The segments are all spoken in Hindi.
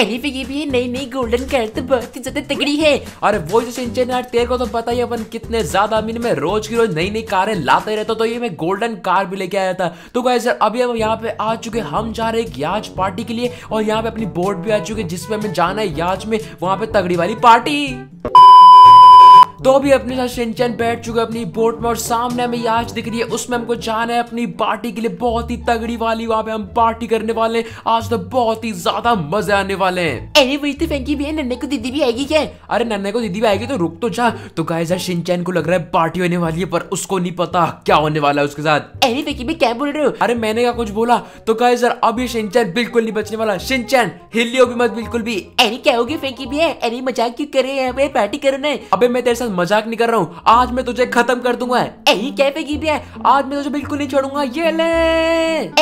एनी ये भी नई नई गोल्डन कैट तो बहुत ही ज्यादा तगड़ी है और वो जो सिंचन यार तेरे को तो पता ही अपन कितने ज्यादा मीन में रोज की रोज नई नई कारें लाते रहता तो ये मैं गोल्डन कार भी लेके आया था तो गाइस यार अभी हम यहाँ पे आ चुके हम जा रहे याज पार्टी के लिए और यहाँ पे अपनी बोर्ड भी आ चुके जिसमें हमें जाना है याज में वहां पे तगड़ी वाली पार्टी तो भी अपने साथ शिनचैन बैठ चुका है अपनी बोट में और सामने हमें आज दिख रही है उसमें हमको जाना है अपनी पार्टी के लिए बहुत ही तगड़ी वाली वहाँ पे हम पार्टी करने वाले आज तो बहुत ही ज्यादा मजे आने वाले हैं अरे वही तो फैंकी भी है नन्ने को दीदी भी आएगी क्या अरे नन्ने को दीदी भी आएगी तो रुक तो जा तो गाय यार शिनचैन को लग रहा है पार्टी होने वाली है पर उसको नहीं पता क्या होने वाला है उसके साथ अरे फैंकी भी क्या बोल रहे हो अरे मैंने क्या कुछ बोला तो कहे सर अभी शिनचैन बिल्कुल नहीं बचने वाला शिनचैन हिलियो भी मत बिल्कुल भी अरे क्या होगी फैंकी भी है अरे मजाक क्यों करे रहे पार्टी करना है अबे मैं तेरे साथ मजाक नहीं कर रहा हूँ आज मैं तुझे खत्म कर दूंगा कैफे की भी है आज मैं तुझे बिल्कुल नहीं छोड़ूंगा ये ले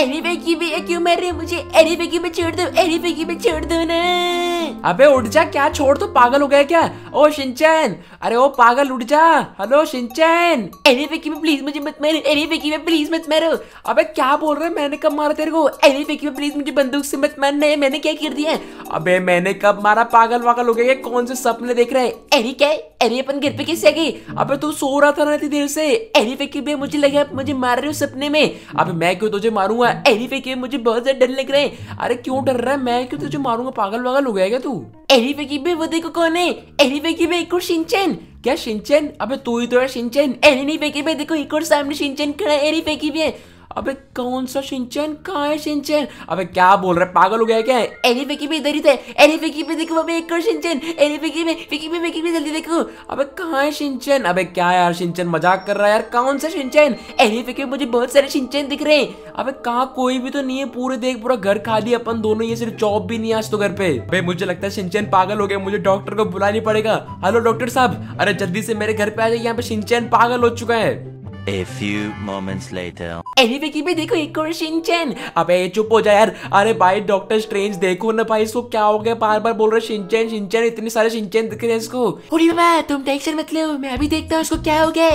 एनीवे की भी है क्यों मेरे रहे मुझे एनीवे की में छोड़ दो एनीवे की में छोड़ दो ना अबे उठ जा क्या छोड़ दो पागल हो गया क्या ओ शिनचैन अरे ओ पागल उठ जा हेलो शिनचैन एनीवे की में प्लीज मुझे मत मारो एनीवे की में प्लीज मत मारो अबे क्या बोल रहे मैंने कब मारा तेरे को एनीवे की में प्लीज मुझे बंदूक से मत मारने मैंने क्या कर दिया अबे मैंने कब मारा पागल वागल हो गया कौन से सपने देख रहे हैं एनी क्या एनी अपन गिर पे कैसे आ गई अबे तू सो रहा था ना इतनी देर से एनी फेकी बे मुझे लगा मुझे मार रहे हो सपने में अबे मैं क्यों तुझे मारूंगा एनी फेकी मुझे बहुत ज्यादा डर लग रहा है अरे क्यों डर रहा है मैं क्यों तुझे मारूंगा पागल वागल हो गया क्या तू एनी फेकी बे वो देखो कौन है एनी फेकी बे एक और शिनचैन क्या शिनचैन अबे तू ही तो है शिनचैन एनी फेकी बे देखो एक और सामने शिनचैन खड़ा एनी फेकी बे अबे कौन सा सिंचन कहाँ है सिंचन अबे क्या बोल रहा है पागल हो गया क्या एनी फिकी भी इधर ही थे एनी फिकी भी देखो अबे एक और सिंचन एनी फिकी में फिकी में फिकी में जल्दी देखो अबे कहाँ है सिंचन अबे क्या यार सिंचन मजाक कर रहा है यार कौन सा सिंचन एनी फिकी में मुझे बहुत सारे सिंचन दिख रहे हैं अबे कहाँ कोई भी तो नहीं है पूरे देख पूरा घर खाली अपन दोनों ये सिर्फ जॉब भी नहीं आज तो घर पे भाई मुझे लगता है सिंचन पागल हो गया मुझे डॉक्टर को बुलानी पड़ेगा हेलो डॉक्टर साहब अरे जल्दी से मेरे घर पे आ जाए यहाँ पे सिंचन पागल हो चुका है A few moments later. Anyway, की देखो एक और शिनचैन अबे चुप हो जा यार अरे भाई डॉक्टर स्ट्रेंज देखो ना भाई इसको क्या हो गया बार बार बोल रहे शिनचैन शिनचैन इतने सारे शिनचैन दिख रहे हैं इसको अरे बाबा तुम टेंशन मत लो मैं अभी देखता हूँ उसको क्या हो गया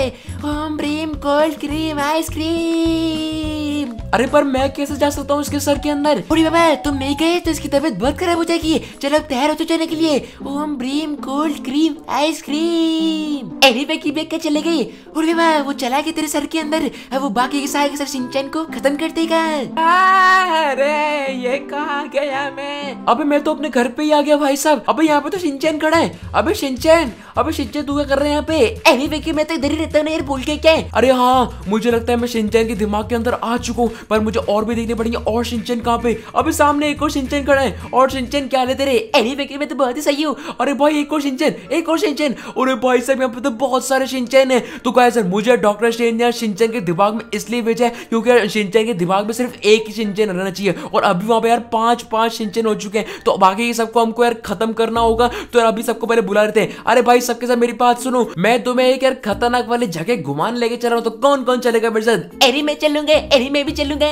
ओम ब्रेम कोल्ड क्रीम आइसक्रीम अरे पर मैं कैसे जा सकता हूँ उसके सर के अंदर अरे बाबा तुम नहीं गए तो इसकी तबीयत बहुत खराब हो जाएगी चलो तैयार हो तो जाने के लिए ओम ब्रीम कोल्ड क्रीम आइसक्रीम एनी अरे की भाई क्या चले गई अरे बाबा वो चला गया मेरे सर के अंदर वो बाकी के सारे सर सिंचन को खत्म कर देगा अरे ये कहा गया मैं अबे मैं तो अपने घर पे ही आ गया भाई साहब अबे यहाँ पे तो सिंचन खड़ा है अबे सिंचन अबे सिंचन तू क्या कर रहे हैं यहाँ पे एनी वे मैं तो इधर ही रहता हूँ यार भूल के क्या अरे हाँ मुझे लगता है मैं सिंचन के दिमाग के अंदर आ चुका हूँ पर मुझे और भी देखने पड़ेंगे और सिंचन कहाँ पे अबे सामने एक और सिंचन खड़ा है और सिंचन क्या लेते रहे एनी वे मैं तो बहुत ही सही हूँ अरे भाई एक और सिंचन एक और सिंचन अरे भाई साहब यहाँ पे तो बहुत सारे सिंचन है तो कहा सर मुझे डॉक्टर सिंचन यार सिंचन के दिमाग में इसलिए भेजा है क्योंकि यार शिनचैन के दिमाग में सिर्फ एक ही सिंचन रहना चाहिए और अभी वहां पर यार पांच पांच सिंचन हो चुके हैं तो बाकी ये सबको हमको यार खत्म करना होगा तो यार अभी सबको पहले बुला रहे थे अरे भाई सबके साथ मेरी बात सुनो मैं तुम्हें एक यार खतरनाक वाली जगह घुमाने लेके चल रहा हूँ तो कौन कौन चलेगा मेरे साथ अरे मैं चलूंगा अरे मैं भी चलूंगा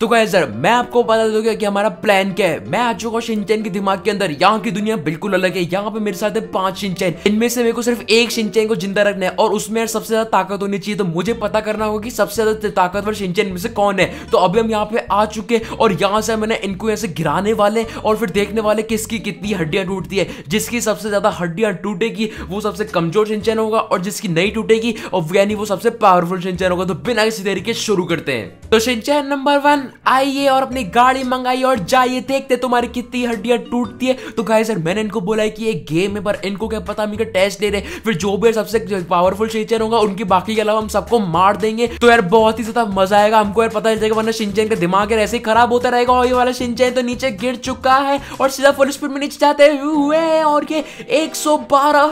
तो गाय सर मैं आपको बता दूंगा कि हमारा प्लान क्या है मैं आ चुका हूँ सिंचैन के दिमाग के अंदर यहाँ की दुनिया बिल्कुल अलग है यहाँ पे मेरे साथ है पांच शिनचैन इनमें से मेरे को सिर्फ एक शिनचैन को जिंदा रखना है और उसमें सबसे ज्यादा ताकत होनी चाहिए तो मुझे पता करना होगा कि सबसे ज्यादा ताकतवर शिनचैन में से कौन है तो अभी हम यहाँ पे आ चुके और यहाँ से मैंने इनको ऐसे गिराने वाले और फिर देखने वाले किसकी कितनी हड्डियां टूटती है जिसकी सबसे ज्यादा हड्डियां टूटेगी वो सबसे कमजोर सिंचैन होगा और जिसकी नहीं टूटेगी और यानी वो सबसे पावरफुल सिंचन होगा तो बिना किसी तरीके शुरू करते हैं तो शिनचैन नंबर वन आइए और अपनी गाड़ी मंगाई और जाइए देखते तुम्हारी कितनी हड्डियां टूटती है तो गाय सर मैंने इनको बोला है कि ये गेम है पर इनको क्या पता हम इनका टेस्ट दे रहे फिर जो भी सबसे पावरफुल सिंचन होगा उनकी बाकी के अलावा हम सबको मार देंगे तो यार बहुत ही ज्यादा मजा आएगा हमको यार पता चल जाएगा वरना सिंचन का दिमाग ऐसे ही खराब होता रहेगा और ये वाला सिंचन तो नीचे गिर चुका है और सीधा फुल स्पीड में नीचे जाते हुए और ये एक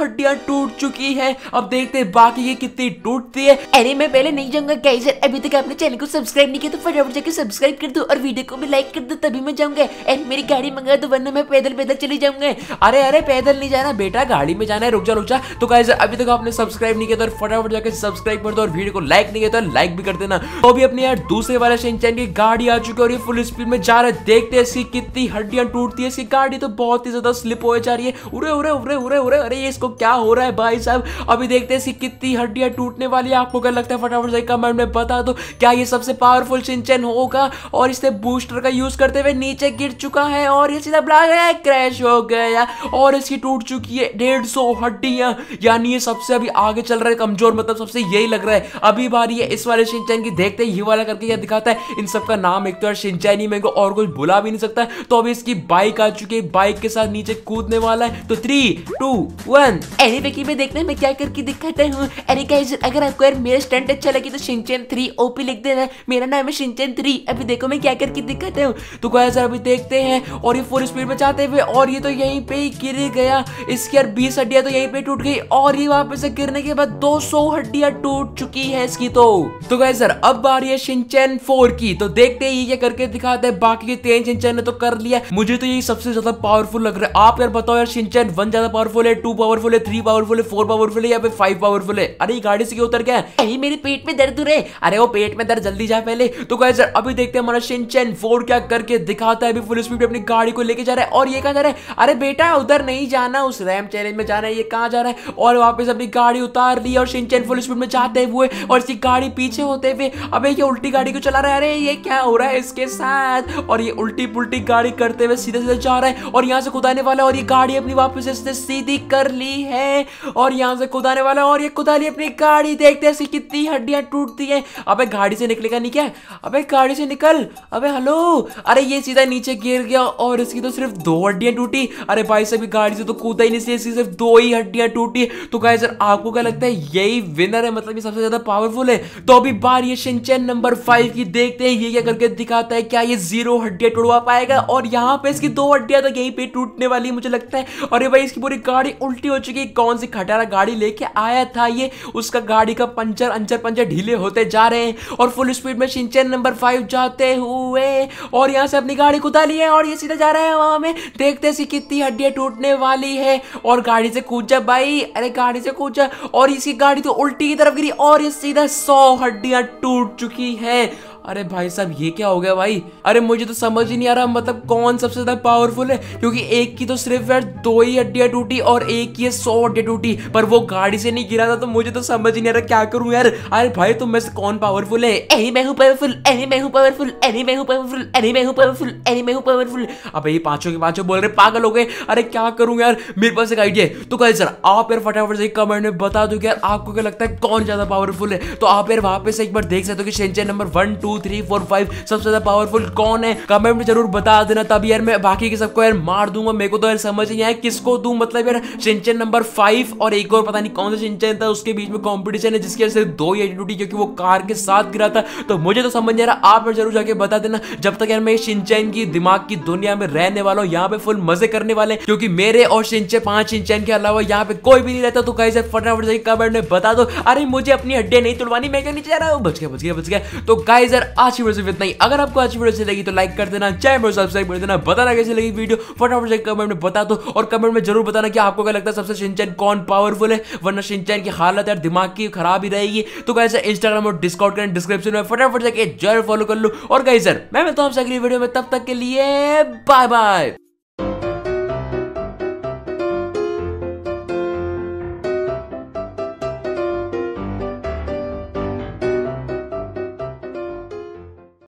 हड्डियां टूट चुकी है अब देखते हैं बाकी ये कितनी टूटती है अरे मैं पहले नहीं जाऊंगा कैसे अभी तक आपने चैनल को सब्सक्राइब नहीं किया तो फटाफट जाकर सब्सक्राइब सब्सक्राइब कर दो और वीडियो को भी लाइक कर दो तभी मैं जाऊंगा एंड मेरी गाड़ी मंगा दो वरना मैं पैदल पैदल चली जाऊंगा अरे अरे पैदल नहीं जाना बेटा गाड़ी में जाना है रुक जा रुक जा तो कहा अभी तक आपने सब्सक्राइब नहीं किया तो फटाफट जाकर सब्सक्राइब कर दो और वीडियो को लाइक नहीं किया तो लाइक भी कर देना तो अभी अपने यार दूसरे वाला शिनचैन की गाड़ी आ चुकी है और ये फुल स्पीड में जा रहा है देखते हैं कितनी हड्डियां टूटती है इसकी गाड़ी तो बहुत ही ज्यादा स्लिप हो जा रही है उरे उरे उरे उरे उरे अरे इसको क्या हो रहा है भाई साहब अभी देखते हैं कितनी हड्डियां टूटने वाली है आपको क्या लगता है फटाफट से कमेंट में बता दो क्या ये सबसे पावरफुल सिंचन होगा और इसे बूस्टर का यूज करते हुए नीचे गिर चुका है और ये सीधा ब्ला गया क्रैश हो गया और इसकी टूट चुकी है डेढ़ सौ हड्डियां यानी ये सबसे अभी आगे चल रहा है कमजोर मतलब सबसे यही लग रहा है अभी बारी है इस वाले सिंचैन की देखते ही वाला करके ये दिखाता है इन सबका नाम एक तो यार सिंचैन मेरे को और कुछ बुला भी नहीं सकता तो अभी इसकी बाइक आ चुकी है बाइक के साथ नीचे कूदने वाला है तो three two one anyway की मैं देखना मैं क्या करके दिखाते हूँ अरे गाइस अगर आपको यार मेरा स्टंट अच्छा लगे तो सिंचैन थ्री ओपी लिख देना मेरा नाम है सिंचैन थ्री अभी देखो मैं क्या करके कितनी दिक्कत है तो गया सर अभी देखते हैं और ये फुल स्पीड में जाते हुए और ये तो यहीं पे ही गिर गया इसकी यार बीस हड्डियां तो यहीं पे टूट गई और ये वापस से गिरने के बाद 200 हड्डियां टूट चुकी है इसकी तो तो गए सर अब बारी है सिंचन फोर की तो देखते ही ये करके दिखाते हैं बाकी के तीन सिंचन ने तो कर लिया मुझे तो यही सबसे ज्यादा पावरफुल लग रहा है आप यार बताओ यार सिंचन वन ज्यादा पावरफुल है टू पावरफुल है थ्री पावरफुल है फोर पावरफुल है या फिर फाइव पावरफुल है अरे गाड़ी से क्यों उतर गया मेरे पेट में दर्द हो रहे अरे वो पेट में दर्द जल्दी जाए पहले तो गए सर अभी देखते हैं हमारा चैन फोर क्या करके दिखाता है अभी फुल स्पीड पे अपनी गाड़ी को लेके जा रहा है और ये कहा जा रहा है अरे बेटा उधर नहीं जाना उस रैम चैलेंज में जाना है ये कहा जा रहा है और वापस अपनी गाड़ी उतार ली और शिनचैन फुल स्पीड में जाते हुए और इसकी गाड़ी पीछे होते हुए अब ये उल्टी गाड़ी को चला रहा है अरे ये क्या हो रहा है इसके साथ और ये उल्टी पुल्टी गाड़ी करते हुए सीधे सीधे जा रहा है और यहाँ से कुदाने वाला और ये गाड़ी अपनी वापस इसने सीधी कर ली है और यहाँ से कुदाने वाला और ये कुदा ली अपनी गाड़ी देखते हैं कितनी हड्डियां टूटती है अब गाड़ी से निकलेगा नहीं क्या अब गाड़ी से निकल अबे हेलो अरे ये सीधा नीचे गिर गया और इसकी तो सिर्फ दो हड्डियां टूटी अरे भाई साहब गाड़ी से तो कूदा ही नहीं इसलिए इसकी सिर्फ दो ही हड्डियां टूटी तो गाय सर आपको क्या लगता है यही विनर है मतलब ये सबसे ज्यादा पावरफुल है तो अभी बार ये शिनचैन नंबर फाइव की देखते हैं ये क्या करके दिखाता है क्या ये जीरो हड्डियां टूटवा पाएगा और यहाँ पे इसकी दो हड्डियां तो यही पे टूटने वाली मुझे लगता है और ये भाई इसकी पूरी गाड़ी उल्टी हो चुकी है कौन सी खटारा गाड़ी लेके आया था ये उसका गाड़ी का पंचर अंचर पंचर ढीले होते जा रहे हैं और फुल स्पीड में शिनचैन नंबर फाइव जा जाते हुए और यहाँ से अपनी गाड़ी कुदा ली है और ये सीधा जा रहा है वहां में देखते सी कितनी हड्डियाँ टूटने वाली है और गाड़ी से कूद जा भाई अरे गाड़ी से कूद जा और इसकी गाड़ी तो उल्टी की तरफ गिरी और ये सीधा सौ हड्डियाँ टूट चुकी है अरे भाई साहब ये क्या हो गया भाई अरे मुझे तो समझ ही नहीं आ रहा मतलब कौन सबसे ज्यादा पावरफुल है क्योंकि एक की तो सिर्फ यार दो ही हड्डियां टूटी और एक की सौ हड्डियां टूटी पर वो गाड़ी से नहीं गिरा था तो मुझे तो समझ ही नहीं आ रहा क्या करूं यार अरे भाई तुम में से कौन पावरफुल है एनी मैं हूं पावरफुल एनी मैं हूं पावरफुल एनी मैं हूं पावरफुल एनी मैं हूं पावरफुल एनी मैं हूं पावरफुल अब ये पांचों के पांचों बोल रहे पागल हो गए अरे क्या करूं यार मेरे पास एक आइडिया है तो कल सर आप यार फटाफट से कमेंट में बता दो यार आपको क्या लगता है कौन ज्यादा पावरफुल है तो आप यार वहां पर एक बार देख सकते हो कि Shinchan number one two two three four five सबसे ज्यादा पावरफुल कौन है कमेंट में जरूर बता देना तभी यार मैं बाकी के सबको यार मार दूंगा मेरे को तो यार समझ नहीं आया किसको दू मतलब यार सिंचन नंबर फाइव और एक और पता नहीं कौन सा सिंचन था उसके बीच में कॉम्पिटिशन है जिसकी वजह से दो ही एटीट्यूड क्योंकि वो कार के साथ गिरा था तो मुझे तो समझ नहीं आ रहा आप जरूर जाके बता देना जब तक यार मैं सिंचन की दिमाग की दुनिया में रहने वाला हूँ यहाँ पे फुल मजे करने वाले क्योंकि मेरे और सिंचन पांच सिंचन के अलावा यहाँ पे कोई भी नहीं रहता तो कहीं से फटाफट जाइए कमेंट में बता दो अरे मुझे अपनी हड्डियां नहीं तुड़वानी मैं क्या नीचे जा रहा हूँ बच गया बच गया बच गया तो गाइज यार आज की वीडियो इतना ही अगर आपको आज की वीडियो अच्छी लगी तो लाइक कर देना चैनल और सब्सक्राइब कर देना बताना कैसे लगी वीडियो फटाफट से कमेंट में बता दो और कमेंट में जरूर बताना कि आपको क्या लगता है सबसे सिंचन कौन पावरफुल है वरना सिंचन की हालत यार दिमाग की खराब ही रहेगी तो कहीं सर इंस्टाग्राम और डिस्काउंट करें डिस्क्रिप्शन में फटाफट से जरूर फॉलो कर लो और कहीं सर मैं मिलता हूँ अगली वीडियो में तब तक के लिए बाय बाय